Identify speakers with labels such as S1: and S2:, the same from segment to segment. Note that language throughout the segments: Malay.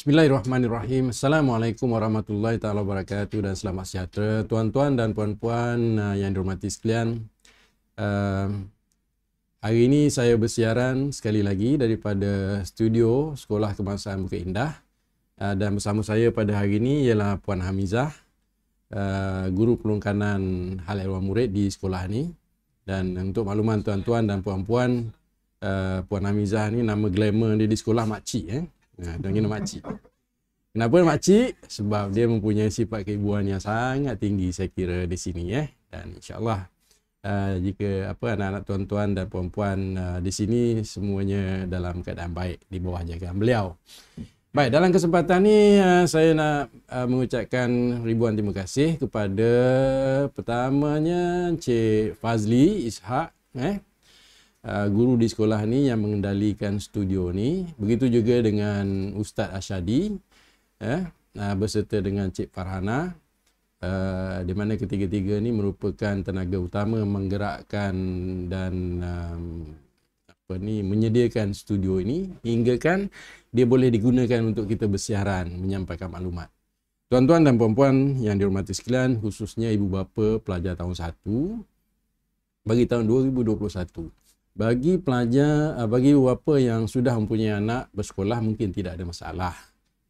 S1: Bismillahirrahmanirrahim. Assalamualaikum warahmatullahi taala wabarakatuh dan selamat sejahtera tuan-tuan dan puan-puan uh, yang dihormati sekalian. Uh, hari ini saya bersiaran sekali lagi daripada studio Sekolah Kebangsaan Bukit Indah uh, dan bersama saya pada hari ini ialah Puan Hamizah, uh, guru pelungkanan hal ehwal murid di sekolah ini. Dan untuk makluman tuan-tuan dan puan-puan, uh, Puan Hamizah ini nama glamour dia di sekolah makcik eh. Nah, ha, dia Mak Cik. Kenapa Mak Cik? Sebab dia mempunyai sifat keibuan yang sangat tinggi saya kira di sini eh. Dan insyaAllah uh, jika apa anak-anak tuan-tuan dan puan-puan uh, di sini semuanya dalam keadaan baik di bawah jagaan beliau. Baik, dalam kesempatan ini saya nak mengucapkan ribuan terima kasih kepada pertamanya Encik Fazli Ishak eh, Ah, guru di sekolah ni yang mengendalikan studio ni. Begitu juga dengan Ustaz Ashadi eh, uh, berserta dengan Cik Farhana. Uh, di mana ketiga-tiga ni merupakan tenaga utama menggerakkan dan um, apa ni menyediakan studio ini hingga kan dia boleh digunakan untuk kita bersiaran menyampaikan maklumat. Tuan-tuan dan puan-puan yang dihormati sekalian, khususnya ibu bapa pelajar tahun 1 bagi tahun bagi pelajar ah, bagi bapa yang sudah mempunyai anak bersekolah mungkin tidak ada masalah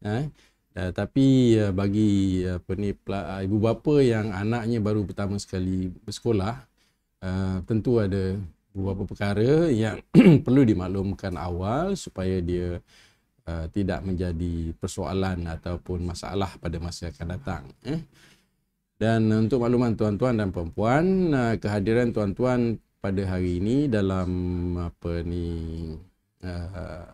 S1: eh uh, tapi uh, bagi apa ni ibu bapa yang anaknya baru pertama sekali bersekolah uh, tentu ada beberapa perkara yang perlu dimaklumkan awal supaya dia uh, tidak menjadi persoalan ataupun masalah pada masa akan datang eh dan untuk makluman tuan-tuan dan puan-puan, kehadiran tuan-tuan pada hari ini dalam apa ni uh,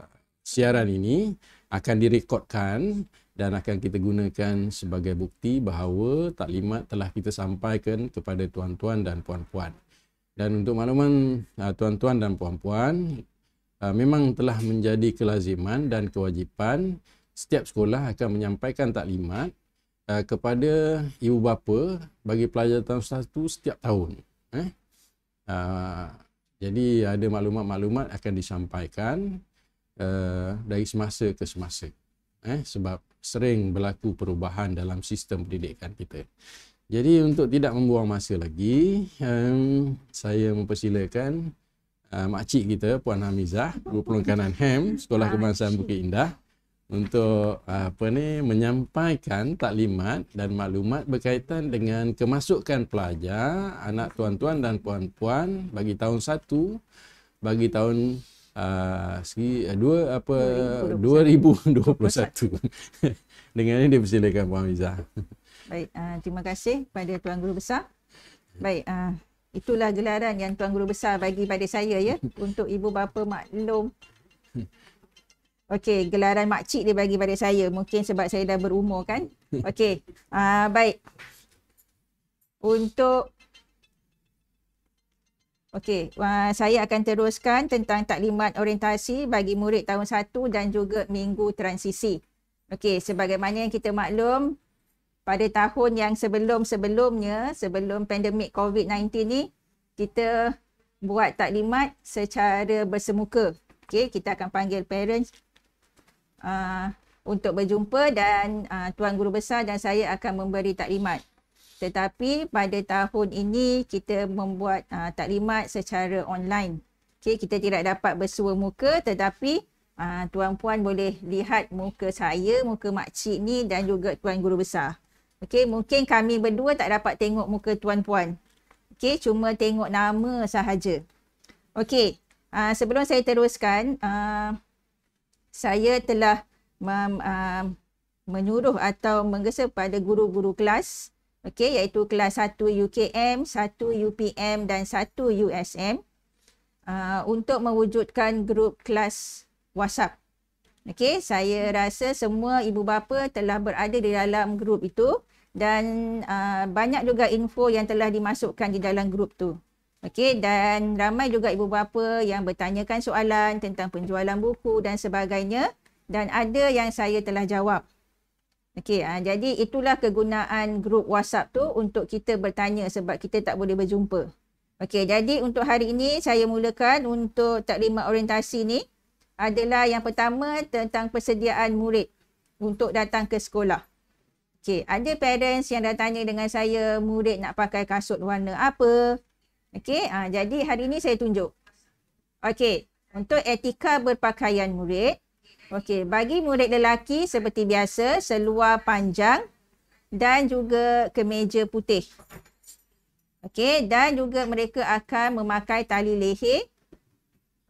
S1: siaran ini akan direkodkan dan akan kita gunakan sebagai bukti bahawa taklimat telah kita sampaikan kepada tuan-tuan dan puan-puan. Dan untuk makluman uh, tuan-tuan dan puan-puan, uh, memang telah menjadi kelaziman dan kewajipan setiap sekolah akan menyampaikan taklimat uh, kepada ibu bapa bagi pelajar tahun satu setiap tahun. Eh. Uh, jadi ada maklumat-maklumat akan disampaikan uh, dari semasa ke semasa. Eh, sebab sering berlaku perubahan dalam sistem pendidikan kita. Jadi untuk tidak membuang masa lagi, um, saya mempersilakan uh, makcik kita Puan Hamizah, guru pelengkapan HEM Sekolah ah, Kebangsaan Bukit Indah untuk apa ni menyampaikan taklimat dan maklumat berkaitan dengan kemasukan pelajar anak tuan-tuan dan puan-puan bagi tahun 1 bagi tahun uh, dua apa 2021, 2021. dengan ini dipersilakan Puan Miza.
S2: Baik, uh, terima kasih kepada Tuan Guru Besar. Baik, uh, itulah gelaran yang Tuan Guru Besar bagi pada saya ya untuk ibu bapa maklum Okey, gelaran makcik dia bagi pada saya. Mungkin sebab saya dah berumur kan. Okey, uh, baik. Untuk... Okey, uh, saya akan teruskan tentang taklimat orientasi bagi murid tahun 1 dan juga minggu transisi. Okey, sebagaimana yang kita maklum, pada tahun yang sebelum-sebelumnya, sebelum pandemik COVID-19 ni, kita buat taklimat secara bersemuka. Okey, kita akan panggil parents uh, untuk berjumpa dan uh, Tuan Guru Besar dan saya akan memberi taklimat. Tetapi pada tahun ini kita membuat uh, taklimat secara online. Okay, kita tidak dapat bersua muka tetapi uh, Tuan Puan boleh lihat muka saya, muka makcik ni dan juga Tuan Guru Besar. Okay, mungkin kami berdua tak dapat tengok muka Tuan Puan. Okay, cuma tengok nama sahaja. Okay, uh, sebelum saya teruskan, uh, saya telah mem, uh, menyuruh atau menggesa pada guru-guru kelas okey iaitu kelas 1 UKM, 1 UPM dan 1 USM uh, untuk mewujudkan grup kelas WhatsApp. Okey, saya rasa semua ibu bapa telah berada di dalam grup itu dan uh, banyak juga info yang telah dimasukkan di dalam grup tu. Okey dan ramai juga ibu bapa yang bertanyakan soalan tentang penjualan buku dan sebagainya dan ada yang saya telah jawab. Okey ha, jadi itulah kegunaan grup WhatsApp tu untuk kita bertanya sebab kita tak boleh berjumpa. Okey jadi untuk hari ini saya mulakan untuk taklimat orientasi ni adalah yang pertama tentang persediaan murid untuk datang ke sekolah. Okey ada parents yang dah tanya dengan saya murid nak pakai kasut warna apa? Okey, ha, jadi hari ini saya tunjuk. Okey, untuk etika berpakaian murid. Okey, bagi murid lelaki seperti biasa, seluar panjang dan juga kemeja putih. Okey, dan juga mereka akan memakai tali leher.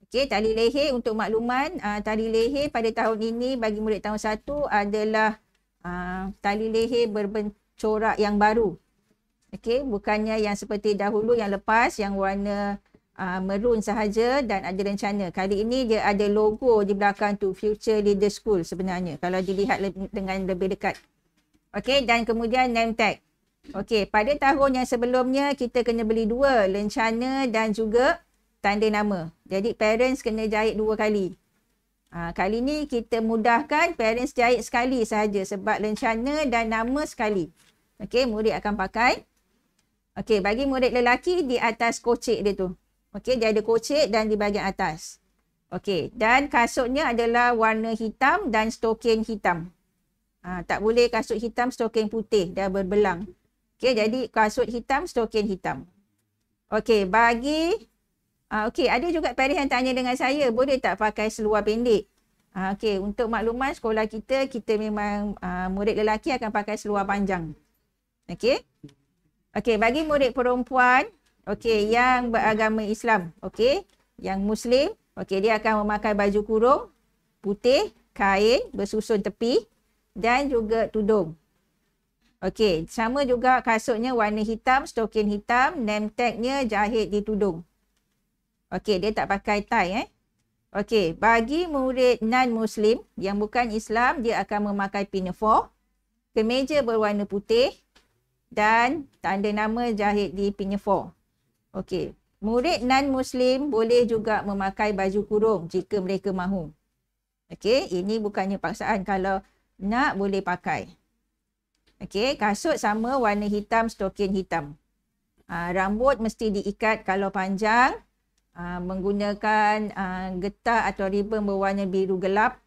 S2: Okey, tali leher untuk makluman, uh, tali leher pada tahun ini bagi murid tahun satu adalah uh, tali leher berbentuk corak yang baru okey bukannya yang seperti dahulu yang lepas yang warna uh, merun sahaja dan ada rencana kali ini dia ada logo di belakang tu future leader school sebenarnya kalau dilihat le- dengan lebih dekat okey dan kemudian name tag okey pada tahun yang sebelumnya kita kena beli dua rencana dan juga tanda nama jadi parents kena jahit dua kali Ha, kali ni kita mudahkan parents jahit sekali sahaja sebab rencana dan nama sekali. Okey, murid akan pakai Okey, bagi murid lelaki di atas kocik dia tu. Okey, dia ada kocik dan di bahagian atas. Okey, dan kasutnya adalah warna hitam dan stoking hitam. Ha, tak boleh kasut hitam, stoking putih. dah berbelang. Okey, jadi kasut hitam, stoking hitam. Okey, bagi... Uh, Okey, ada juga parent yang tanya dengan saya, boleh tak pakai seluar pendek? Uh, Okey, untuk makluman sekolah kita, kita memang uh, murid lelaki akan pakai seluar panjang. Okey, Okey, bagi murid perempuan, okey, yang beragama Islam, okey, yang Muslim, okey, dia akan memakai baju kurung, putih, kain, bersusun tepi dan juga tudung. Okey, sama juga kasutnya warna hitam, stokin hitam, name tagnya jahit di tudung. Okey, dia tak pakai tie eh. Okey, bagi murid non-Muslim yang bukan Islam, dia akan memakai pinafore, kemeja berwarna putih, dan tanda nama jahit di pinafore. Okey. Murid non-Muslim boleh juga memakai baju kurung jika mereka mahu. Okey, ini bukannya paksaan kalau nak boleh pakai. Okey, kasut sama warna hitam, stokin hitam. Aa, ah, rambut mesti diikat kalau panjang. Aa, ah, menggunakan aa, ah, getah atau ribbon berwarna biru gelap,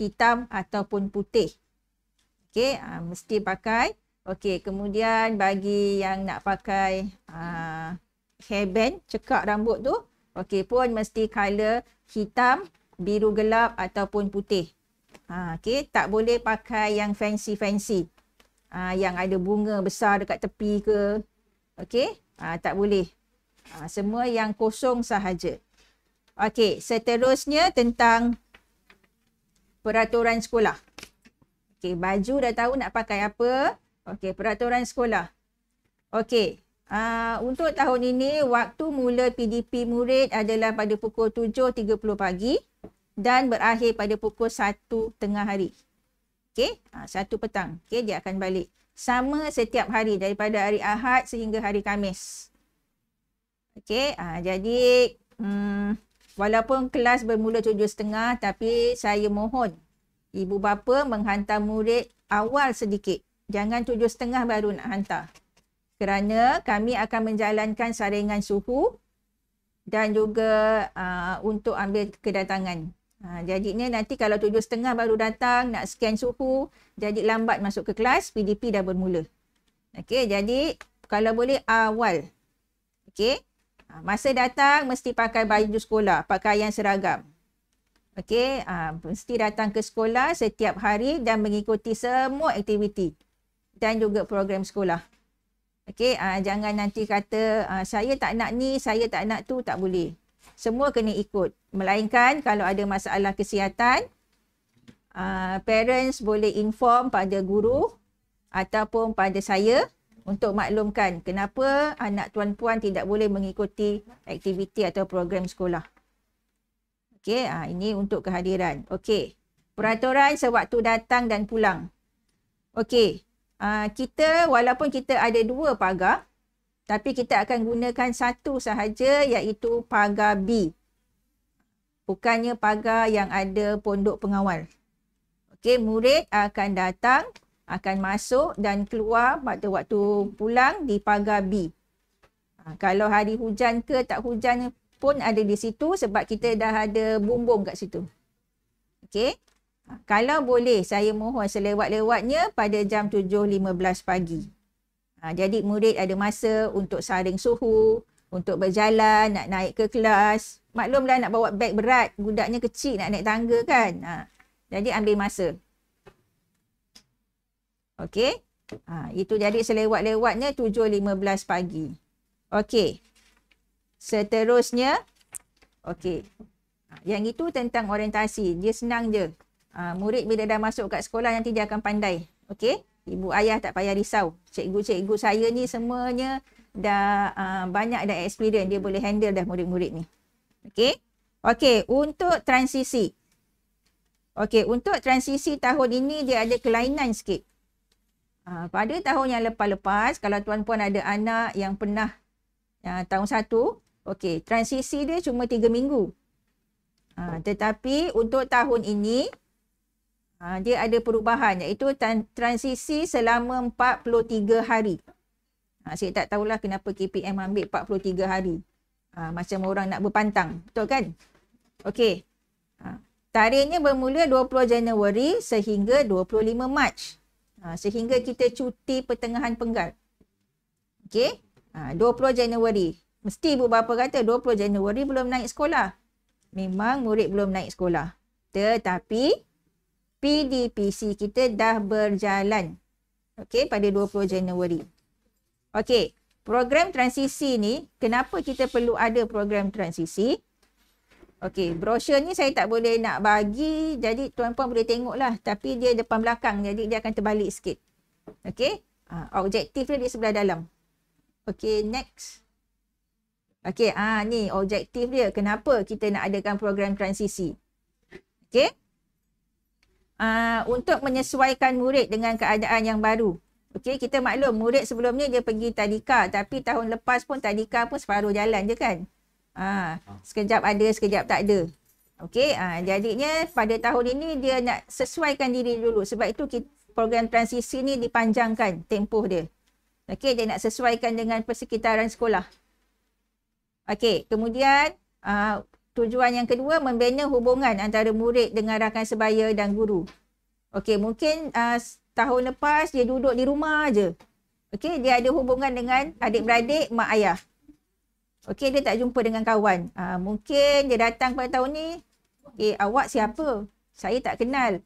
S2: hitam ataupun putih. Okey, mesti pakai. Okey, kemudian bagi yang nak pakai uh, hairband, cekak rambut tu, okey pun mesti color hitam, biru gelap ataupun putih. Uh, okey, tak boleh pakai yang fancy-fancy. Uh, yang ada bunga besar dekat tepi ke. Okey, uh, tak boleh. Uh, semua yang kosong sahaja. Okey, seterusnya tentang peraturan sekolah. Okey, baju dah tahu nak pakai apa. Okey. Okey, peraturan sekolah. Okey. Uh, untuk tahun ini, waktu mula PDP murid adalah pada pukul 7.30 pagi dan berakhir pada pukul 1 tengah hari. Okey, uh, ah, 1 petang. Okey, dia akan balik. Sama setiap hari daripada hari Ahad sehingga hari Kamis. Okey, uh, jadi um, walaupun kelas bermula 7.30 tapi saya mohon ibu bapa menghantar murid awal sedikit. Jangan tujuh setengah baru nak hantar. Kerana kami akan menjalankan saringan suhu dan juga uh, untuk ambil kedatangan. Uh, jadinya nanti kalau tujuh setengah baru datang nak scan suhu, jadi lambat masuk ke kelas, PDP dah bermula. Okey, jadi kalau boleh awal. Okey, ha, masa datang mesti pakai baju sekolah, pakaian seragam. Okey, ha, mesti datang ke sekolah setiap hari dan mengikuti semua aktiviti dan juga program sekolah. Okey, uh, jangan nanti kata uh, saya tak nak ni, saya tak nak tu, tak boleh. Semua kena ikut. Melainkan kalau ada masalah kesihatan, uh, parents boleh inform pada guru ataupun pada saya untuk maklumkan kenapa anak tuan-puan tidak boleh mengikuti aktiviti atau program sekolah. Okey, uh, ini untuk kehadiran. Okey, peraturan sewaktu datang dan pulang. Okey uh, kita walaupun kita ada dua pagar tapi kita akan gunakan satu sahaja iaitu pagar B. Bukannya pagar yang ada pondok pengawal. Okey, murid akan datang, akan masuk dan keluar pada waktu pulang di pagar B. Ha, kalau hari hujan ke tak hujan pun ada di situ sebab kita dah ada bumbung kat situ. Okey. Kalau boleh saya mohon selewat-lewatnya pada jam 7.15 pagi. Ha, jadi murid ada masa untuk saring suhu, untuk berjalan, nak naik ke kelas. Maklumlah nak bawa beg berat, budaknya kecil nak naik tangga kan. Ha, jadi ambil masa. Okey. Ha, itu jadi selewat-lewatnya 7.15 pagi. Okey. Seterusnya. Okey. Ha, yang itu tentang orientasi. Dia senang je. Uh, murid bila dah masuk kat sekolah nanti dia akan pandai. Okey? Ibu ayah tak payah risau. Cikgu-cikgu saya ni semuanya dah uh, banyak dah experience. Dia boleh handle dah murid-murid ni. Okey? Okey, untuk transisi. Okey, untuk transisi tahun ini dia ada kelainan sikit. Uh, pada tahun yang lepas-lepas, kalau tuan-puan ada anak yang pernah uh, tahun satu, okey, transisi dia cuma tiga minggu. Uh, tetapi untuk tahun ini, Ha, dia ada perubahan iaitu transisi selama 43 hari. Ha, saya tak tahulah kenapa KPM ambil 43 hari. Ha, macam orang nak berpantang. Betul kan? Okey. Ha, tarikhnya bermula 20 Januari sehingga 25 Mac. Ha, sehingga kita cuti pertengahan penggal. Okey. Ha, 20 Januari. Mesti ibu bapa kata 20 Januari belum naik sekolah. Memang murid belum naik sekolah. Tetapi PDPC kita dah berjalan. Okey, pada 20 Januari. Okey, program transisi ni, kenapa kita perlu ada program transisi? Okey, brosur ni saya tak boleh nak bagi, jadi tuan-puan boleh tengok lah. Tapi dia depan belakang, jadi dia akan terbalik sikit. Okey, uh, objektif dia di sebelah dalam. Okey, next. Okey, ah ni objektif dia. Kenapa kita nak adakan program transisi? Okey uh, untuk menyesuaikan murid dengan keadaan yang baru. Okey, kita maklum murid sebelumnya dia pergi tadika tapi tahun lepas pun tadika pun separuh jalan je kan. Ah, uh, sekejap ada, sekejap tak ada. Okey, uh, jadinya pada tahun ini dia nak sesuaikan diri dulu sebab itu kita, program transisi ni dipanjangkan tempoh dia. Okey, dia nak sesuaikan dengan persekitaran sekolah. Okey, kemudian uh, tujuan yang kedua membina hubungan antara murid dengan rakan sebaya dan guru. Okey, mungkin uh, tahun lepas dia duduk di rumah aje. Okey, dia ada hubungan dengan adik-beradik, mak ayah. Okey, dia tak jumpa dengan kawan. Uh, mungkin dia datang pada tahun ni, okey, eh, awak siapa? Saya tak kenal.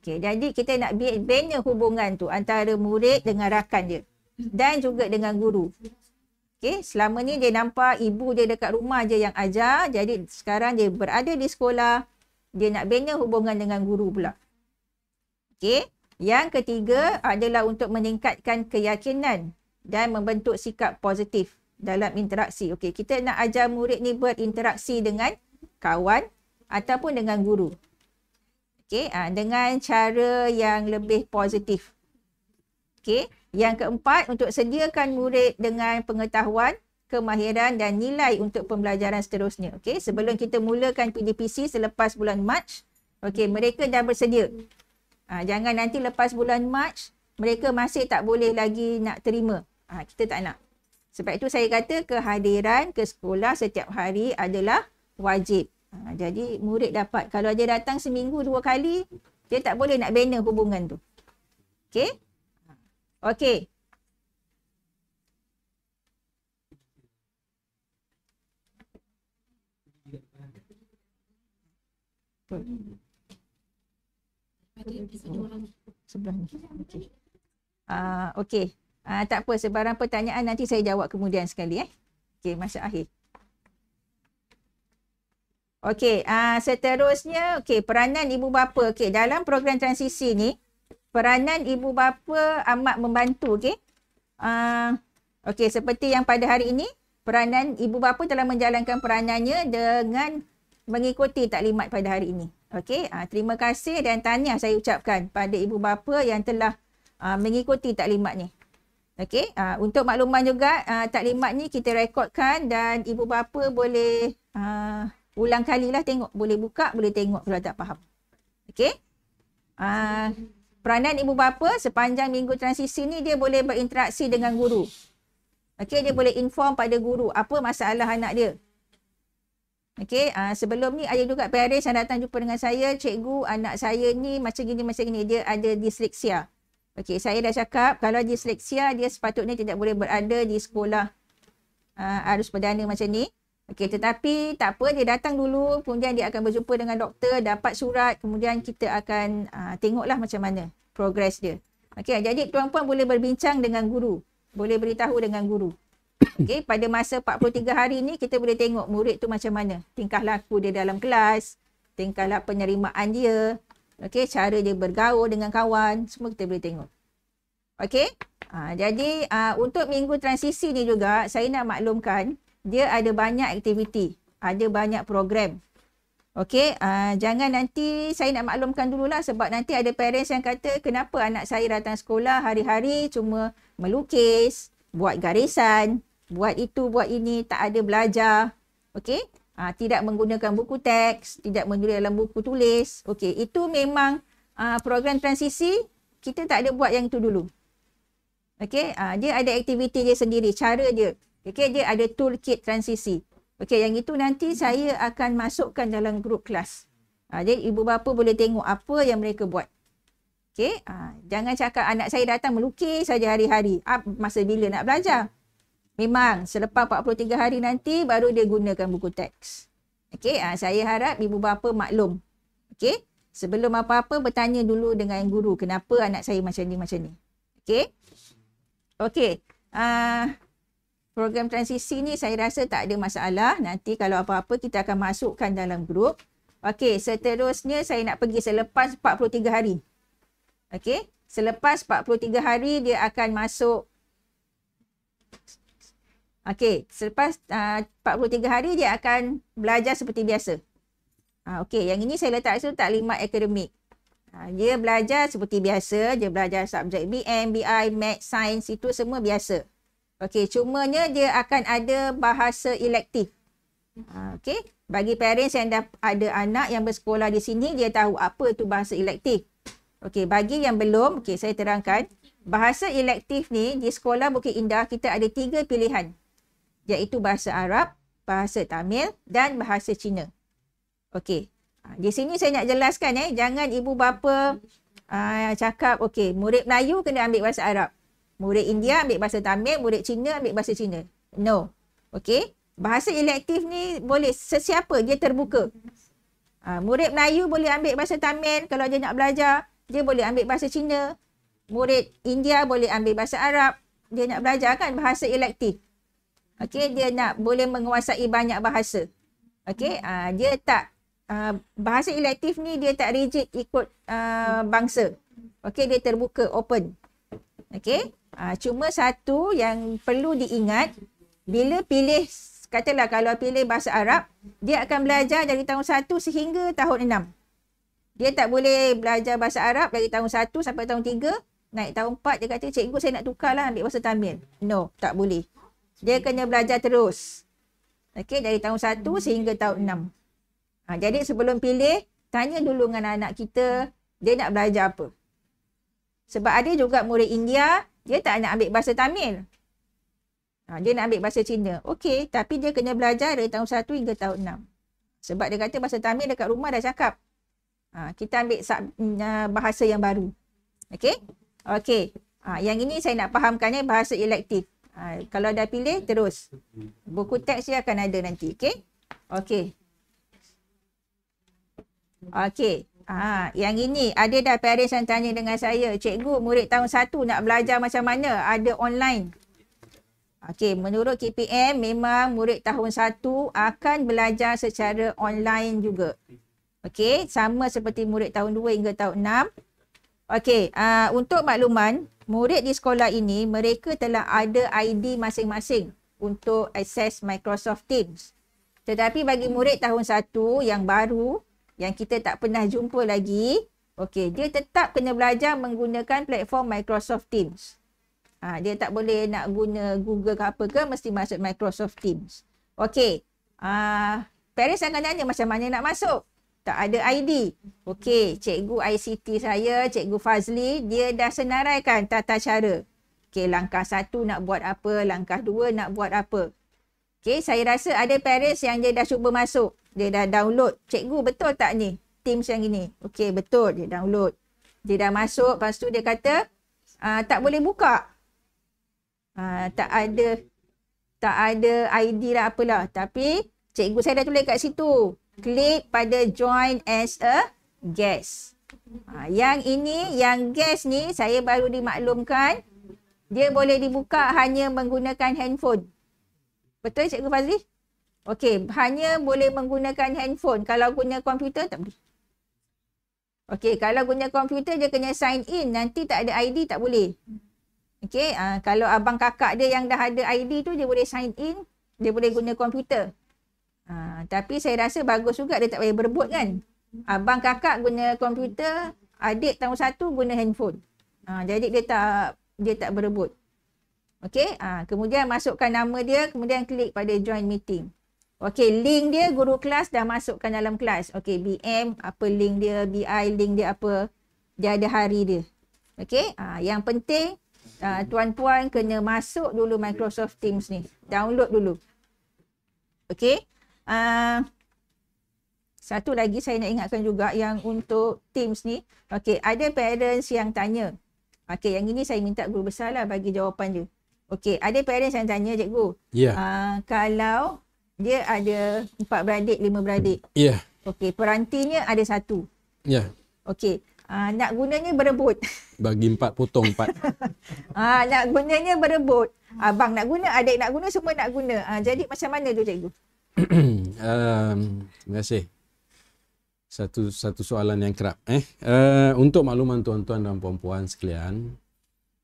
S2: Okey, jadi kita nak bina hubungan tu antara murid dengan rakan dia dan juga dengan guru. Okay, selama ni dia nampak ibu dia dekat rumah je yang ajar. Jadi sekarang dia berada di sekolah. Dia nak bina hubungan dengan guru pula. Okay. Yang ketiga adalah untuk meningkatkan keyakinan dan membentuk sikap positif dalam interaksi. Okay, kita nak ajar murid ni berinteraksi dengan kawan ataupun dengan guru. Okay, ah, dengan cara yang lebih positif. Okey, yang keempat untuk sediakan murid dengan pengetahuan, kemahiran dan nilai untuk pembelajaran seterusnya. Okey, sebelum kita mulakan PDPC selepas bulan Mac, okey, mereka dah bersedia. Ha, jangan nanti lepas bulan Mac mereka masih tak boleh lagi nak terima. Ha, kita tak nak. Sebab itu saya kata kehadiran ke sekolah setiap hari adalah wajib. Ha, jadi murid dapat kalau dia datang seminggu dua kali, dia tak boleh nak bina hubungan tu. Okey? Okey. Sebelah ni. Okey. Uh, ah, okay. Uh, ah, tak apa. Sebarang pertanyaan nanti saya jawab kemudian sekali. Eh. Okey. Masa akhir. Okey. Ah, seterusnya. Okey. Peranan ibu bapa. Okey. Dalam program transisi ni peranan ibu bapa amat membantu okey uh, okey seperti yang pada hari ini peranan ibu bapa telah menjalankan peranannya dengan mengikuti taklimat pada hari ini okey uh, terima kasih dan tahniah saya ucapkan pada ibu bapa yang telah uh, mengikuti taklimat ni okey uh, untuk makluman juga uh, taklimat ni kita rekodkan dan ibu bapa boleh uh, ulang lah tengok boleh buka boleh tengok kalau tak faham okey uh, peranan ibu bapa sepanjang minggu transisi ni dia boleh berinteraksi dengan guru. Okey, dia boleh inform pada guru apa masalah anak dia. Okey, uh, sebelum ni ada juga parents yang datang jumpa dengan saya, cikgu anak saya ni macam gini macam gini dia ada disleksia. Okey, saya dah cakap kalau disleksia dia sepatutnya tidak boleh berada di sekolah uh, arus perdana macam ni. Okey tetapi tak apa dia datang dulu kemudian dia akan berjumpa dengan doktor dapat surat kemudian kita akan uh, tengoklah macam mana progress dia. Okey jadi tuan-puan boleh berbincang dengan guru. Boleh beritahu dengan guru. Okey pada masa 43 hari ni kita boleh tengok murid tu macam mana. Tingkah laku dia dalam kelas, tingkah laku penerimaan dia, okey cara dia bergaul dengan kawan semua kita boleh tengok. Okey? Uh, jadi uh, untuk minggu transisi ni juga saya nak maklumkan dia ada banyak aktiviti, ada banyak program. Okey, uh, jangan nanti saya nak maklumkan dululah sebab nanti ada parents yang kata kenapa anak saya datang sekolah hari-hari cuma melukis, buat garisan, buat itu, buat ini, tak ada belajar. Okey, uh, tidak menggunakan buku teks, tidak menulis dalam buku tulis. Okey, itu memang uh, program transisi kita tak ada buat yang itu dulu. Okey, uh, dia ada aktiviti dia sendiri, cara dia. Okey, dia ada toolkit transisi. Okey, yang itu nanti saya akan masukkan dalam grup kelas. Ha, ah, jadi ibu bapa boleh tengok apa yang mereka buat. Okey, ha, ah, jangan cakap anak saya datang melukis saja hari-hari. Ha, masa bila nak belajar? Memang selepas 43 hari nanti baru dia gunakan buku teks. Okey, ha, saya harap ibu bapa maklum. Okey, sebelum apa-apa bertanya dulu dengan guru kenapa anak saya macam ni macam ni. Okey. Okey. uh, program transisi ni saya rasa tak ada masalah. Nanti kalau apa-apa kita akan masukkan dalam grup. Okey, seterusnya saya nak pergi selepas 43 hari. Okey, selepas 43 hari dia akan masuk. Okey, selepas ah, uh, 43 hari dia akan belajar seperti biasa. Uh, Okey, yang ini saya letak itu lima akademik. Uh, dia belajar seperti biasa. Dia belajar subjek BM, BI, Math, Science itu semua biasa. Okey, cumanya dia akan ada bahasa elektif. Ha, okey, bagi parents yang dah ada anak yang bersekolah di sini, dia tahu apa itu bahasa elektif. Okey, bagi yang belum, okey saya terangkan. Bahasa elektif ni di sekolah Bukit Indah kita ada tiga pilihan. Iaitu bahasa Arab, bahasa Tamil dan bahasa Cina. Okey, ha, di sini saya nak jelaskan eh. Jangan ibu bapa uh, cakap, okey murid Melayu kena ambil bahasa Arab. Murid India ambil bahasa Tamil, murid Cina ambil bahasa Cina. No. Okay. Bahasa elektif ni boleh sesiapa, dia terbuka. Ha, murid Melayu boleh ambil bahasa Tamil kalau dia nak belajar. Dia boleh ambil bahasa Cina. Murid India boleh ambil bahasa Arab. Dia nak belajar kan bahasa elektif. Okay, dia nak boleh menguasai banyak bahasa. Okay, ha, dia tak, ha, bahasa elektif ni dia tak rigid ikut ha, bangsa. Okay, dia terbuka, open. Okey. Uh, cuma satu yang perlu diingat bila pilih katalah kalau pilih bahasa Arab dia akan belajar dari tahun 1 sehingga tahun 6. Dia tak boleh belajar bahasa Arab dari tahun 1 sampai tahun 3, naik tahun 4 dia kata cikgu saya nak tukarlah ambil bahasa Tamil. No, tak boleh. Dia kena belajar terus. Okey, dari tahun 1 sehingga tahun 6. Ha, ah, jadi sebelum pilih, tanya dulu dengan anak kita dia nak belajar apa. Sebab ada juga murid India, dia tak nak ambil bahasa Tamil. Ha, dia nak ambil bahasa Cina. Okey, tapi dia kena belajar dari tahun 1 hingga tahun 6. Sebab dia kata bahasa Tamil dekat rumah dah cakap. Ha, kita ambil sub, uh, mm, ah, bahasa yang baru. Okey? Okey. Ha, yang ini saya nak fahamkannya bahasa elektif. Ha, kalau dah pilih, terus. Buku teks dia akan ada nanti. Okey? Okey. Okey. Ah, yang ini ada dah parents yang tanya dengan saya, cikgu murid tahun 1 nak belajar macam mana? Ada online. Okey, menurut KPM memang murid tahun 1 akan belajar secara online juga. Okey, sama seperti murid tahun 2 hingga tahun 6. Okey, uh, untuk makluman, murid di sekolah ini mereka telah ada ID masing-masing untuk access Microsoft Teams. Tetapi bagi murid tahun 1 yang baru, yang kita tak pernah jumpa lagi. Okey, dia tetap kena belajar menggunakan platform Microsoft Teams. Ha, dia tak boleh nak guna Google ke apa ke, mesti masuk Microsoft Teams. Okey, uh, parents akan tanya macam mana nak masuk. Tak ada ID. Okey, cikgu ICT saya, cikgu Fazli, dia dah senaraikan tata cara. Okey, langkah satu nak buat apa, langkah dua nak buat apa. Okey, saya rasa ada parents yang dia dah cuba masuk. Dia dah download. Cikgu betul tak ni? Teams yang ini. Okey betul dia download. Dia dah masuk. Lepas tu dia kata uh, tak boleh buka. Uh, tak ada tak ada ID lah apalah. Tapi cikgu saya dah tulis kat situ. Klik pada join as a guest. Ha, yang ini, yang guest ni saya baru dimaklumkan dia boleh dibuka hanya menggunakan handphone. Betul cikgu Fazli? Okey, hanya boleh menggunakan handphone. Kalau guna komputer, tak boleh. Okey, kalau guna komputer, dia kena sign in. Nanti tak ada ID, tak boleh. Okey, uh, kalau abang kakak dia yang dah ada ID tu, dia boleh sign in. Dia boleh guna komputer. Uh, tapi saya rasa bagus juga dia tak payah berebut kan. Abang kakak guna komputer, adik tahun satu guna handphone. Uh, jadi dia tak dia tak berebut. Okey, uh, kemudian masukkan nama dia, kemudian klik pada join meeting. Okey, link dia guru kelas dah masukkan dalam kelas. Okey, BM apa link dia, BI link dia apa. Dia ada hari dia. Okey, uh, yang penting tuan ah, tuan-puan kena masuk dulu Microsoft Teams ni. Download dulu. Okey. Uh, satu lagi saya nak ingatkan juga yang untuk Teams ni. Okey, ada parents yang tanya. Okey, yang ini saya minta guru besar lah bagi jawapan dia. Okey, ada parents yang tanya cikgu. Ya. Yeah. Uh, kalau dia ada empat beradik, lima beradik. Ya. Yeah. Okey, perantinya ada satu. Ya. Yeah. Okey, uh, nak gunanya berebut.
S1: Bagi empat potong empat.
S2: Ah, uh, nak gunanya berebut. Abang nak guna, adik nak guna, semua nak guna. Uh, jadi macam mana tu cikgu?
S1: um, terima kasih. Satu satu soalan yang kerap. Eh, uh, untuk makluman tuan-tuan dan puan-puan sekalian,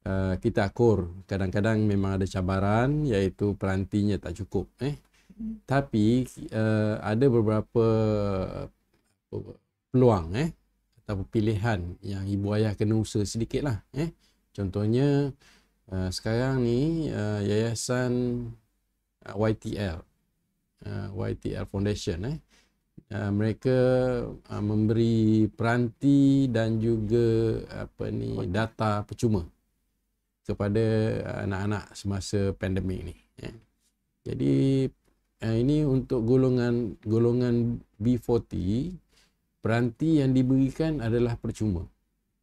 S1: Uh, kita akur kadang-kadang memang ada cabaran iaitu perantinya tak cukup eh tapi uh, ada beberapa peluang eh atau pilihan yang ibu ayah kena usaha sedikitlah eh contohnya uh, sekarang ni uh, yayasan YTL uh, YTL Foundation eh uh, mereka uh, memberi peranti dan juga apa ni data percuma kepada anak-anak semasa pandemik ni eh. jadi uh, ini untuk golongan golongan B40 peranti yang diberikan adalah percuma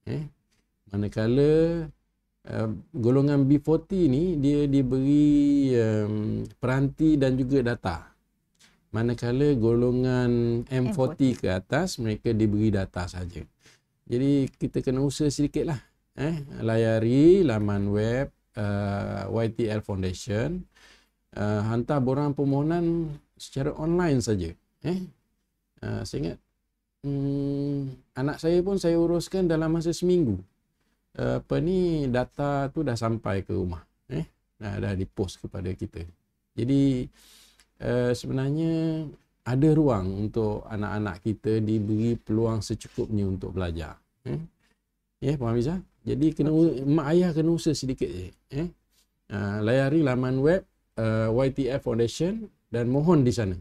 S1: eh manakala uh, golongan B40 ni dia diberi um, peranti dan juga data manakala golongan M40, M40 ke atas mereka diberi data saja jadi kita kena usaha sedikitlah eh layari laman web uh, eh, YTL Foundation uh, hantar borang permohonan secara online saja. Eh, uh, saya ingat hmm, anak saya pun saya uruskan dalam masa seminggu. Uh, apa ni data tu dah sampai ke rumah. Eh, dah, dah dipost kepada kita. Jadi uh, sebenarnya ada ruang untuk anak-anak kita diberi peluang secukupnya untuk belajar. Eh? Ya, yeah, Puan Hafizah. Jadi, kena, mak ayah kena usaha sedikit je. Eh? Uh, layari laman web uh, YTF Foundation dan mohon di sana.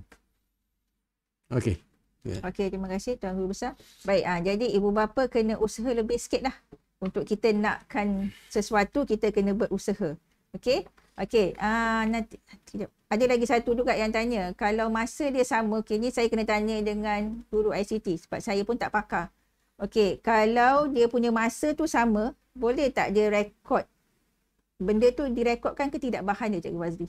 S1: Okey. Yeah.
S2: Okey, terima kasih Tuan Guru Besar. Baik, ha, jadi ibu bapa kena usaha lebih sikit lah. Untuk kita nakkan sesuatu, kita kena berusaha. Okey? Okey, uh, nanti, nanti ada lagi satu juga yang tanya. Kalau masa dia sama, okay, ni saya kena tanya dengan guru ICT sebab saya pun tak pakar. Okey, kalau dia punya masa tu sama, boleh tak dia rekod? Benda tu direkodkan ke tidak bahan dia, Cikgu Wazli?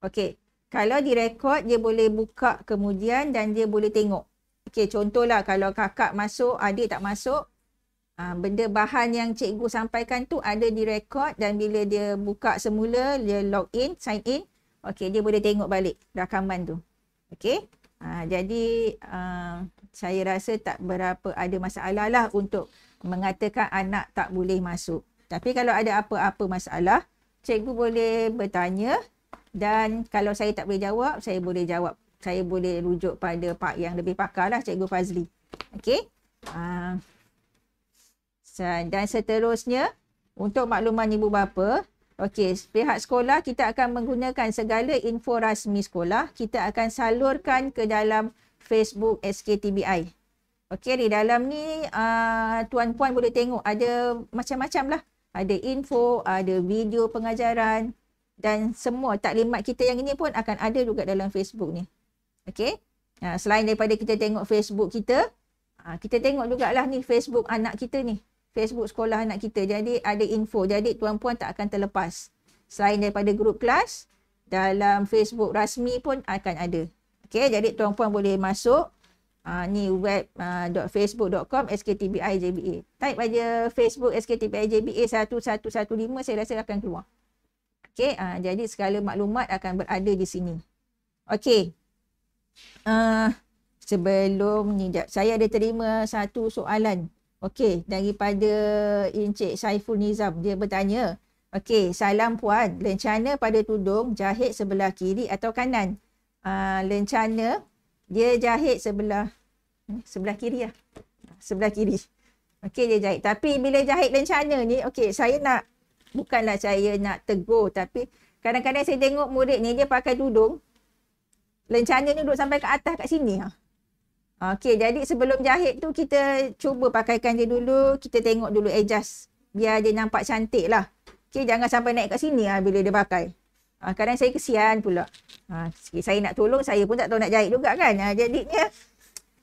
S2: Okey. Kalau direkod dia boleh buka kemudian dan dia boleh tengok. Okey contohlah kalau kakak masuk, adik tak masuk. Ah, benda bahan yang cikgu sampaikan tu ada direkod dan bila dia buka semula, dia log in, sign in. Okey dia boleh tengok balik rakaman tu. Okey. Ah, jadi uh, saya rasa tak berapa ada masalah lah untuk mengatakan anak tak boleh masuk. Tapi kalau ada apa-apa masalah, cikgu boleh bertanya. Dan kalau saya tak boleh jawab, saya boleh jawab. Saya boleh rujuk pada pak yang lebih pakar lah, Cikgu Fazli. Okey. Uh, dan seterusnya, untuk makluman ibu bapa, Okey, pihak sekolah kita akan menggunakan segala info rasmi sekolah. Kita akan salurkan ke dalam Facebook SKTBI. Okey, di dalam ni ah, tuan-puan boleh tengok ada macam-macam lah. Ada info, ada video pengajaran, dan semua taklimat kita yang ini pun akan ada juga dalam Facebook ni. Okey. Uh, selain daripada kita tengok Facebook kita, uh, kita tengok juga lah ni Facebook anak kita ni. Facebook sekolah anak kita. Jadi ada info. Jadi tuan-puan tak akan terlepas. Selain daripada grup kelas, dalam Facebook rasmi pun akan ada. Okey, jadi tuan-puan boleh masuk uh, ni web uh, facebook.com sktbijba. Type aja Facebook sktbijba 1115 saya rasa akan keluar. Okay, uh, ah, jadi segala maklumat akan berada di sini. Okey, Uh, sebelum ni, saya ada terima satu soalan. Okay, daripada Encik Saiful Nizam. Dia bertanya, Okey, salam puan. Lencana pada tudung jahit sebelah kiri atau kanan? Uh, lencana dia jahit sebelah eh, sebelah kiri lah. Sebelah kiri. Okey, dia jahit. Tapi bila jahit lencana ni, okey, saya nak bukanlah saya nak tegur tapi kadang-kadang saya tengok murid ni dia pakai tudung lencana ni duduk sampai ke atas kat sini ha. Okey, jadi sebelum jahit tu kita cuba pakaikan dia dulu, kita tengok dulu adjust biar dia nampak cantik lah. Okey, jangan sampai naik kat sini ha, bila dia pakai. Ha, kadang saya kesian pula. Ha, saya nak tolong, saya pun tak tahu nak jahit juga kan. Ha, jadinya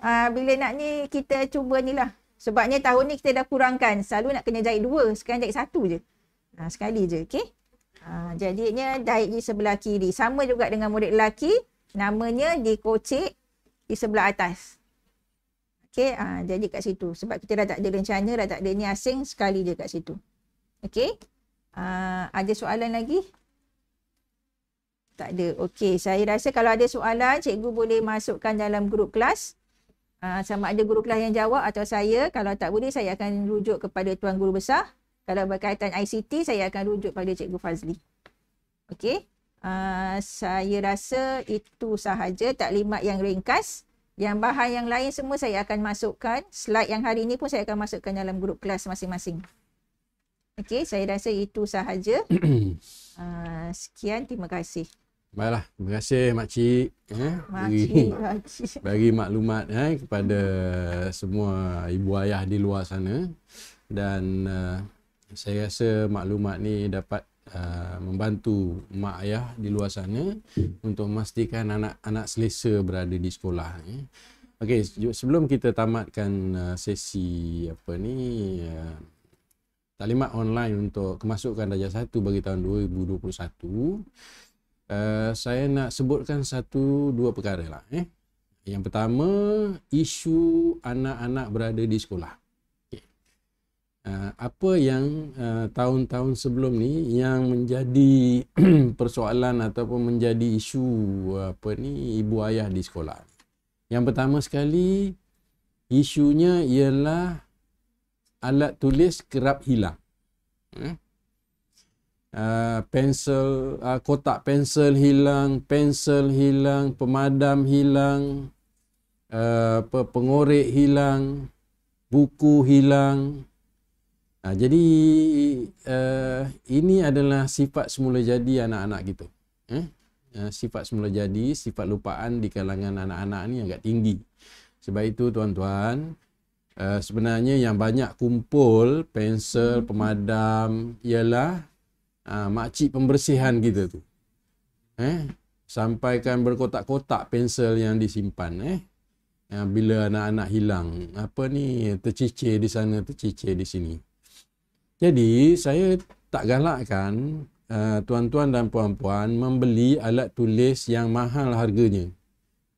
S2: ha, bila nak ni kita cuba ni lah. Sebabnya tahun ni kita dah kurangkan. Selalu nak kena jahit dua, sekarang jahit satu je. Ha, sekali je, okey? Ha, jadinya daik di sebelah kiri. Sama juga dengan murid lelaki. Namanya dikocik di sebelah atas. Okey, ha, jadi kat situ. Sebab kita dah tak ada rencana, dah tak ada ni asing. Sekali je kat situ. Okey? Ha, ada soalan lagi? Tak ada. Okey, saya rasa kalau ada soalan, cikgu boleh masukkan dalam grup kelas. Ha, sama ada guru kelas yang jawab atau saya. Kalau tak boleh, saya akan rujuk kepada tuan guru besar. Kalau berkaitan ICT, saya akan rujuk pada Cikgu Fazli. Okey. Uh, saya rasa itu sahaja taklimat yang ringkas. Yang bahan yang lain semua saya akan masukkan. Slide yang hari ini pun saya akan masukkan dalam grup kelas masing-masing. Okey, saya rasa itu sahaja. Uh, sekian, terima kasih.
S1: Baiklah, terima kasih makcik. Eh, makcik, bagi,
S2: makcik. Bagi
S1: maklumat eh, kepada semua ibu ayah di luar sana. Dan ah, saya rasa maklumat ni dapat uh, membantu mak ayah di luar sana untuk memastikan anak-anak selesa berada di sekolah ni. Ya. Okey, sebelum kita tamatkan uh, sesi apa ni uh, taklimat online untuk kemasukan darjah 1 bagi tahun 2021, uh, saya nak sebutkan satu dua perkara lah eh. Yang pertama, isu anak-anak berada di sekolah. Ah, apa yang ah, tahun-tahun uh, sebelum ni yang menjadi persoalan ataupun menjadi isu apa ni ibu ayah di sekolah. Yang pertama sekali isunya ialah alat tulis kerap hilang. Uh, pensel uh, kotak pensel hilang, pensel hilang, pemadam hilang, uh, pengorek hilang, buku hilang. Ha, jadi uh, ini adalah sifat semula jadi anak-anak kita. Eh? Uh, sifat semula jadi, sifat lupaan di kalangan anak-anak ni agak tinggi. Sebab itu tuan-tuan, uh, sebenarnya yang banyak kumpul pensel, pemadam ialah uh, makcik pembersihan kita tu. Eh? Sampaikan berkotak-kotak pensel yang disimpan. Eh? Ha, bila anak-anak hilang, apa ni tercicir di sana, tercicir di sini. Jadi saya tak galakkan uh, tuan-tuan dan puan-puan membeli alat tulis yang mahal harganya.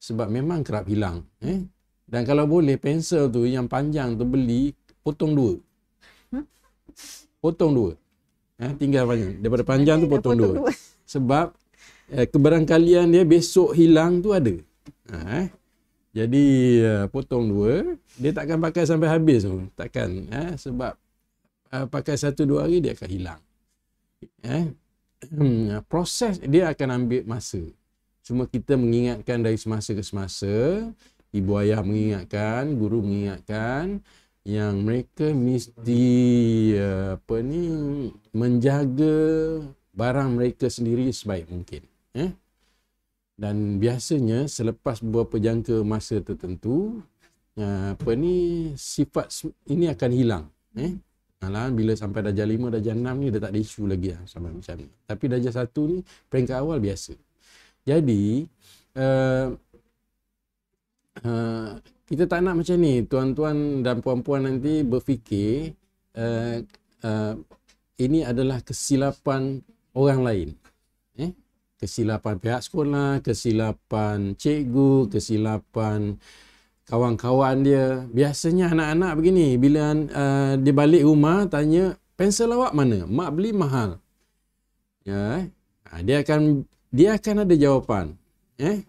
S1: Sebab memang kerap hilang. Eh? Dan kalau boleh pensel tu yang panjang tu beli potong dua. Hmm? Potong dua. Eh, tinggal panjang. Daripada panjang tu potong, potong dua. dua. Sebab eh, keberangkalian dia besok hilang tu ada. Ha, eh? Jadi uh, potong dua. Dia takkan pakai sampai habis pun Takkan. Eh? Sebab uh, pakai satu dua hari dia akan hilang. Eh? Hmm, ah, proses dia akan ambil masa. Cuma kita mengingatkan dari semasa ke semasa, ibu ayah mengingatkan, guru mengingatkan yang mereka mesti apa ni menjaga barang mereka sendiri sebaik mungkin. Eh? Dan biasanya selepas beberapa jangka masa tertentu, ah, apa ni sifat ini akan hilang. Eh? Alah, bila sampai darjah lima, darjah enam ni dia tak ada isu lagi lah sampai macam ni. Tapi darjah satu ni peringkat awal biasa. Jadi, uh, uh, kita tak nak macam ni tuan-tuan dan puan-puan nanti berfikir uh, uh, ini adalah kesilapan orang lain. Eh? Kesilapan pihak sekolah, kesilapan cikgu, kesilapan... Hmm kawan-kawan dia. Biasanya anak-anak begini, bila uh, dia balik rumah, tanya, pensel awak mana? Mak beli mahal. Ya, eh? Ha, dia akan dia akan ada jawapan. Eh?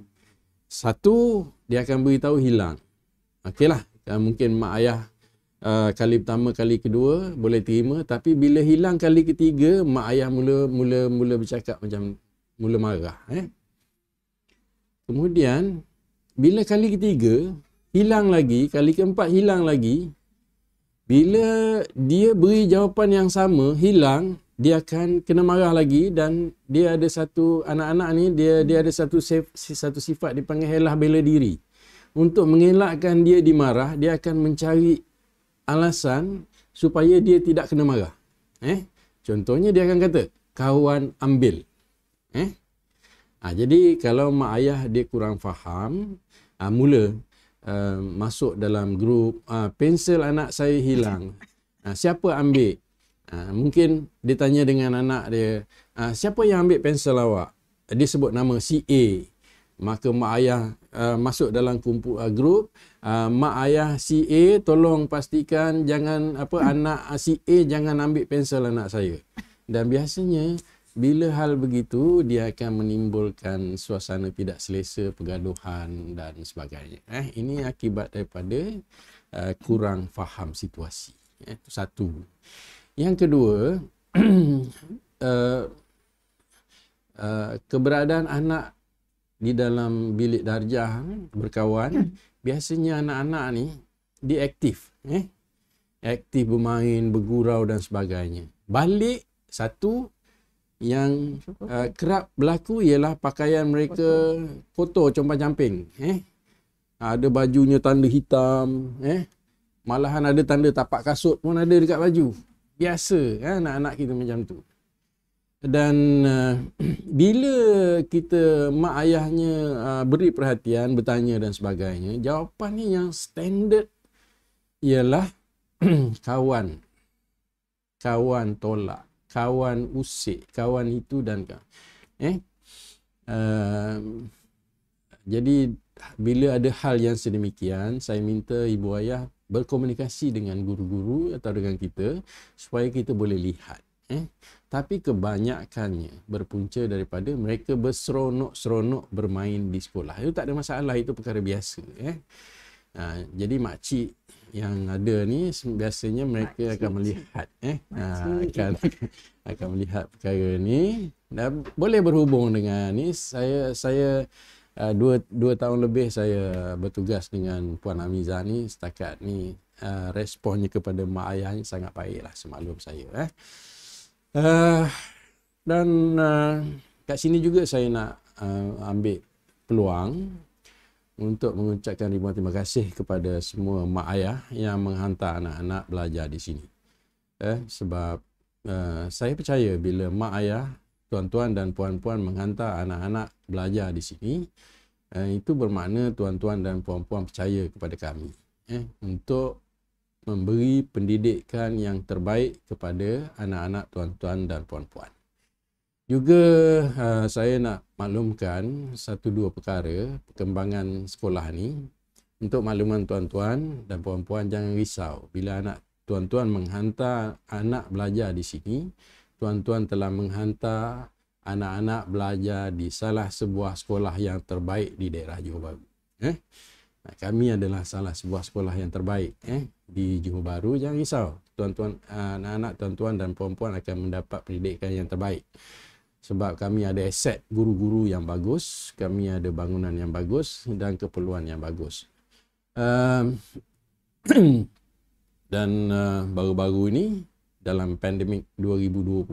S1: Satu, dia akan beritahu hilang. Okeylah, mungkin mak ayah uh, kali pertama, kali kedua boleh terima. Tapi bila hilang kali ketiga, mak ayah mula mula mula bercakap macam mula marah. Eh? Kemudian, bila kali ketiga, hilang lagi, kali keempat hilang lagi, bila dia beri jawapan yang sama, hilang, dia akan kena marah lagi dan dia ada satu anak-anak ni dia dia ada satu satu sifat dipanggil helah bela diri. Untuk mengelakkan dia dimarah, dia akan mencari alasan supaya dia tidak kena marah. Eh? Contohnya dia akan kata, kawan ambil. Eh? Ha, jadi kalau mak ayah dia kurang faham, ha, mula uh, masuk dalam grup uh, ah, pensel anak saya hilang uh, siapa ambil uh, mungkin dia tanya dengan anak dia uh, siapa yang ambil pensel awak dia sebut nama si A maka mak ayah uh, masuk dalam kumpul uh, grup uh, mak ayah si A tolong pastikan jangan apa anak si A jangan ambil pensel anak saya dan biasanya bila hal begitu dia akan menimbulkan suasana tidak selesa pergaduhan dan sebagainya eh ini akibat daripada uh, kurang faham situasi eh satu yang kedua uh, uh, keberadaan anak di dalam bilik darjah berkawan hmm. biasanya anak-anak ni dia aktif eh aktif bermain bergurau dan sebagainya balik satu yang uh, kerap berlaku ialah pakaian mereka kotor compang-camping eh ada bajunya tanda hitam eh malahan ada tanda tapak kasut pun ada dekat baju biasa kan eh? anak-anak kita macam tu dan uh, bila kita mak ayahnya uh, beri perhatian bertanya dan sebagainya jawapannya yang standard ialah kawan kawan tolak kawan usik kawan itu dan kawan. eh uh, jadi bila ada hal yang sedemikian saya minta ibu ayah berkomunikasi dengan guru-guru atau dengan kita supaya kita boleh lihat eh tapi kebanyakannya berpunca daripada mereka berseronok-seronok bermain di sekolah itu tak ada masalah itu perkara biasa eh uh, jadi makcik yang ada ni biasanya mereka Makcik. akan melihat eh ha, akan akan melihat perkara ni dan boleh berhubung dengan ni saya saya uh, dua dua tahun lebih saya bertugas dengan puan Amiza ni setakat ni uh, responnya kepada mak ayah ni sangat baiklah semalam saya eh uh, dan uh, kat sini juga saya nak uh, ambil peluang untuk mengucapkan ribuan terima kasih kepada semua mak ayah yang menghantar anak-anak belajar di sini. Eh, sebab uh, saya percaya bila mak ayah, tuan-tuan dan puan-puan menghantar anak-anak belajar di sini, uh, itu bermakna tuan-tuan dan puan-puan percaya kepada kami eh, untuk memberi pendidikan yang terbaik kepada anak-anak tuan-tuan dan puan-puan. Juga uh, saya nak maklumkan satu dua perkara perkembangan sekolah ni untuk makluman tuan-tuan dan puan-puan jangan risau bila anak tuan-tuan menghantar anak belajar di sini tuan-tuan telah menghantar anak-anak belajar di salah sebuah sekolah yang terbaik di daerah Johor Bahru. Eh? Kami adalah salah sebuah sekolah yang terbaik eh? di Johor Bahru. Jangan risau, tuan-tuan, anak-anak tuan-tuan dan puan-puan akan mendapat pendidikan yang terbaik sebab kami ada aset guru-guru yang bagus, kami ada bangunan yang bagus dan keperluan yang bagus. Um, dan uh, baru-baru ini dalam pandemik 2020,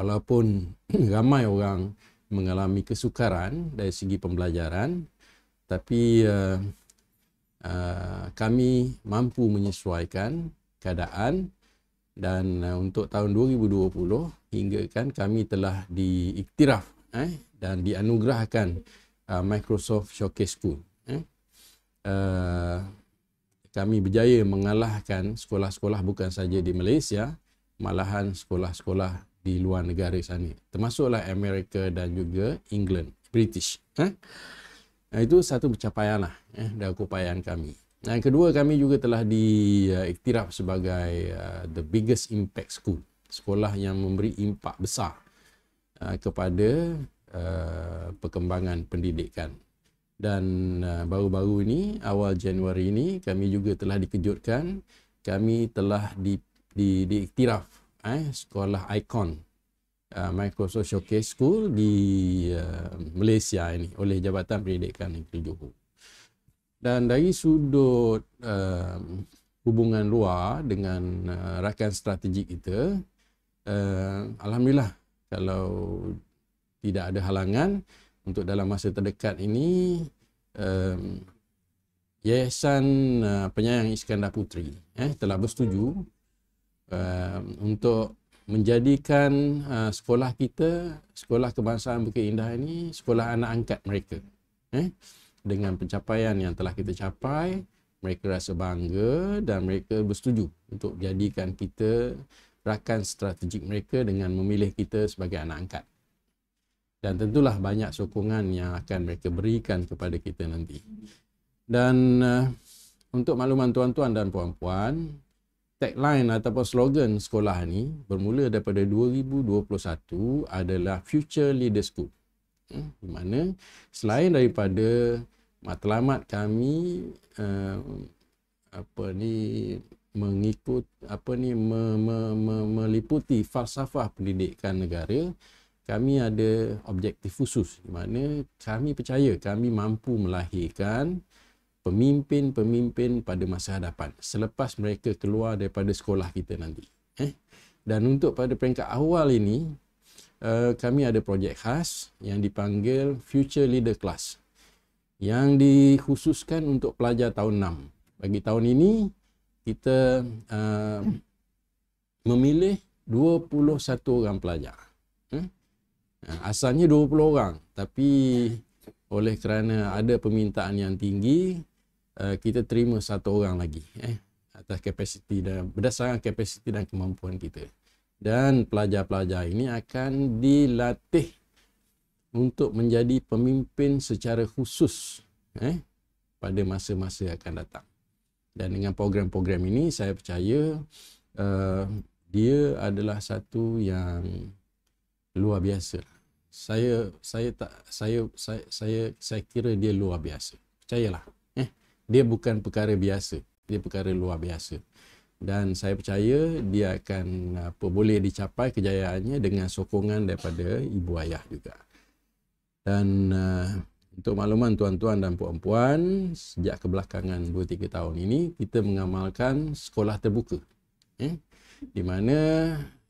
S1: walaupun ramai orang mengalami kesukaran dari segi pembelajaran, tapi uh, uh, kami mampu menyesuaikan keadaan dan uh, untuk tahun 2020 hingga kan kami telah diiktiraf eh dan dianugerahkan uh, Microsoft Showcase School eh uh, kami berjaya mengalahkan sekolah-sekolah bukan saja di Malaysia malahan sekolah-sekolah di luar negara sana termasuklah Amerika dan juga England British eh nah, itu satu pencapaian lah eh dan upayaan kami dan kedua kami juga telah diiktiraf uh, sebagai uh, the biggest impact school. Sekolah yang memberi impak besar uh, kepada uh, perkembangan pendidikan. Dan uh, baru-baru ini, awal Januari ini, kami juga telah dikejutkan. Kami telah di, di, diiktiraf eh, sekolah ikon uh, social case School di uh, Malaysia ini oleh Jabatan Pendidikan Negeri Johor dan dari sudut uh, hubungan luar dengan uh, rakan strategik kita uh, alhamdulillah kalau tidak ada halangan untuk dalam masa terdekat ini um, Yayasan uh, Penyayang Iskandar Putri eh telah bersetuju uh, untuk menjadikan uh, sekolah kita sekolah kebangsaan Bukit Indah ini sekolah anak angkat mereka eh dengan pencapaian yang telah kita capai mereka rasa bangga dan mereka bersetuju untuk jadikan kita rakan strategik mereka dengan memilih kita sebagai anak angkat dan tentulah banyak sokongan yang akan mereka berikan kepada kita nanti dan uh, untuk makluman tuan-tuan dan puan-puan tagline ataupun slogan sekolah ini bermula daripada 2021 adalah future leaders school di mana selain daripada matlamat kami uh, apa ni mengikut apa ni me, me, me, meliputi falsafah pendidikan negara kami ada objektif khusus di mana kami percaya kami mampu melahirkan pemimpin-pemimpin pada masa hadapan selepas mereka keluar daripada sekolah kita nanti eh dan untuk pada peringkat awal ini Eh, kami ada projek khas yang dipanggil Future Leader Class yang dikhususkan untuk pelajar tahun 6. Bagi tahun ini, kita uh, memilih 21 orang pelajar. Hmm? Eh? Asalnya 20 orang tapi oleh kerana ada permintaan yang tinggi, uh, kita terima satu orang lagi. Eh? atas kapasiti dan berdasarkan kapasiti dan kemampuan kita dan pelajar-pelajar ini akan dilatih untuk menjadi pemimpin secara khusus eh, pada masa-masa akan datang. Dan dengan program-program ini, saya percaya uh, dia adalah satu yang luar biasa. Saya saya tak saya saya saya, saya kira dia luar biasa. Percayalah, eh, dia bukan perkara biasa. Dia perkara luar biasa dan saya percaya dia akan apa boleh dicapai kejayaannya dengan sokongan daripada ibu ayah juga. Dan uh, untuk makluman tuan-tuan dan puan-puan, sejak kebelakangan 2-3 tahun ini, kita mengamalkan sekolah terbuka. Eh? Di mana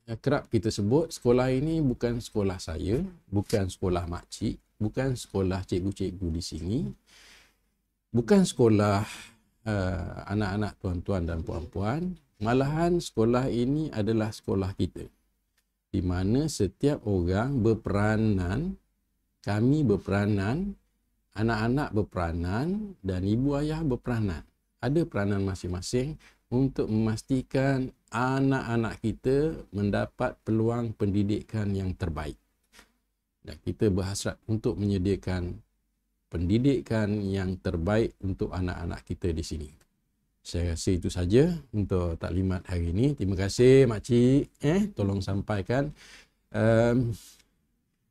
S1: eh, kerap kita sebut sekolah ini bukan sekolah saya, bukan sekolah makcik, bukan sekolah cikgu-cikgu di sini, bukan sekolah uh, anak-anak tuan-tuan dan puan-puan, malahan sekolah ini adalah sekolah kita. Di mana setiap orang berperanan, kami berperanan, anak-anak berperanan dan ibu ayah berperanan. Ada peranan masing-masing untuk memastikan anak-anak kita mendapat peluang pendidikan yang terbaik. Dan kita berhasrat untuk menyediakan pendidikan yang terbaik untuk anak-anak kita di sini. Saya rasa itu saja untuk taklimat hari ini. Terima kasih makcik. Eh, tolong sampaikan. Um,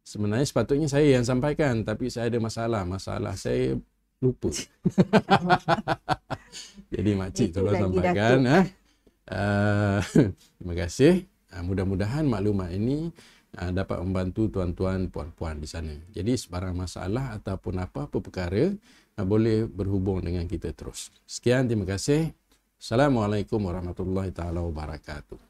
S1: sebenarnya sepatutnya saya yang sampaikan. Tapi saya ada masalah. Masalah saya lupa. Jadi makcik tolong sampaikan. Eh. Uh, terima kasih. Uh, mudah-mudahan maklumat ini uh, dapat membantu tuan-tuan puan-puan di sana. Jadi sebarang masalah ataupun apa-apa perkara uh, boleh berhubung dengan kita terus. Sekian terima kasih.
S2: Assalamualaikum warahmatullahi taala wabarakatuh.